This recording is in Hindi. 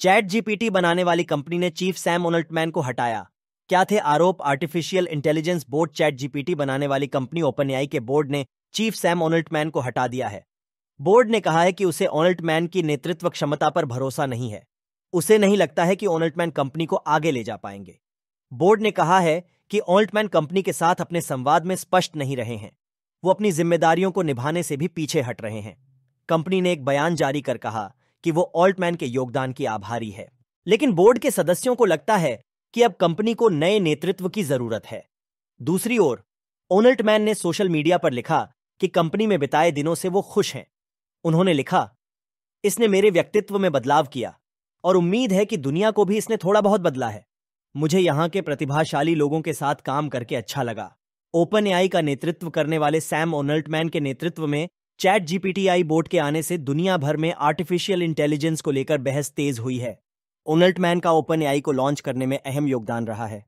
चैट जीपीटी बनाने वाली कंपनी ने चीफ सैम ओनल्टमैन को हटाया क्या थे आरोप artificial intelligence board chat GPT बनाने वाली कंपनी एआई के बोर्ड ने चीफ सैम ओनल्टमैन को हटा दिया है बोर्ड ने कहा है कि उसे ओनल्टमैन की नेतृत्व क्षमता पर भरोसा नहीं है उसे नहीं लगता है कि ओनल्टमैन कंपनी को आगे ले जा पाएंगे बोर्ड ने कहा है कि ओल्टमैन कंपनी के साथ अपने संवाद में स्पष्ट नहीं रहे हैं वो अपनी जिम्मेदारियों को निभाने से भी पीछे हट रहे हैं कंपनी ने एक बयान जारी कर कहा कि वो ऑल्टमैन के योगदान की आभारी है लेकिन बोर्ड के सदस्यों को लगता है कि अब कंपनी को नए नेतृत्व की जरूरत है दूसरी ओर ओनल्टमैन ने सोशल मीडिया पर लिखा कि कंपनी में बिताए दिनों से वो खुश हैं उन्होंने लिखा इसने मेरे व्यक्तित्व में बदलाव किया और उम्मीद है कि दुनिया को भी इसने थोड़ा बहुत बदला है मुझे यहां के प्रतिभाशाली लोगों के साथ काम करके अच्छा लगा ओपन एआई का नेतृत्व करने वाले सैम ओनल्टमैन के नेतृत्व में चैट जीपीटी आई बोर्ड के आने से दुनिया भर में आर्टिफिशियल इंटेलिजेंस को लेकर बहस तेज हुई है ओनल्टमैन का ओपन एआई को लॉन्च करने में अहम योगदान रहा है